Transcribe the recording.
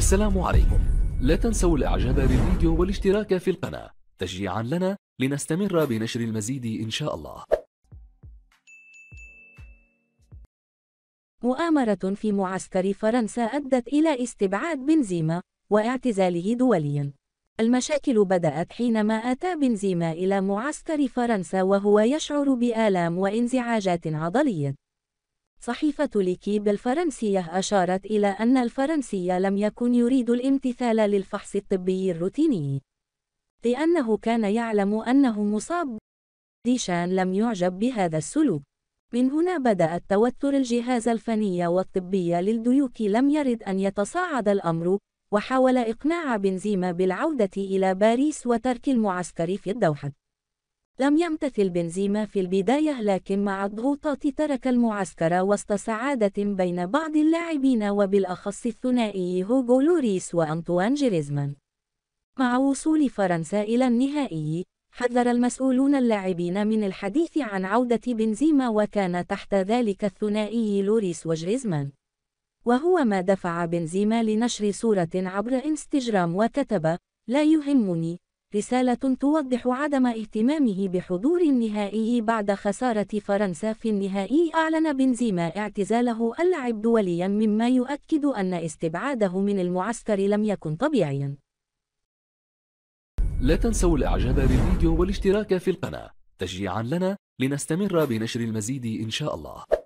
السلام عليكم لا تنسوا الاعجاب بالفيديو والاشتراك في القناة تشجيعا لنا لنستمر بنشر المزيد إن شاء الله مؤامرة في معسكر فرنسا أدت إلى استبعاد بنزيما واعتزاله دوليا المشاكل بدأت حينما أتى بنزيما إلى معسكر فرنسا وهو يشعر بآلام وانزعاجات عضلية صحيفة ليكيب الفرنسية أشارت إلى أن الفرنسي لم يكن يريد الامتثال للفحص الطبي الروتيني لأنه كان يعلم أنه مصاب ديشان لم يعجب بهذا السلوك من هنا بدأ التوتر الجهاز الفني والطبي للديوك لم يرد أن يتصاعد الأمر وحاول إقناع بنزيما بالعودة إلى باريس وترك المعسكر في الدوحة لم يمتثل بنزيما في البداية لكن مع الضغوطات ترك المعسكر وسط سعادة بين بعض اللاعبين وبالأخص الثنائي هوغو لوريس وأنطوان جريزمان مع وصول فرنسا إلى النهائي حذر المسؤولون اللاعبين من الحديث عن عودة بنزيما وكان تحت ذلك الثنائي لوريس وجريزمان وهو ما دفع بنزيما لنشر صورة عبر إنستجرام وكتب لا يهمني رسالة توضح عدم اهتمامه بحضور النهائي بعد خسارة فرنسا في النهائي أعلن بنزيما اعتزاله اللعب دوليا مما يؤكد أن استبعاده من المعسكر لم يكن طبيعيا لا تنسوا الإعجاب بالفيديو والاشتراك في القناة تشجيعا لنا لنستمر بنشر المزيد إن شاء الله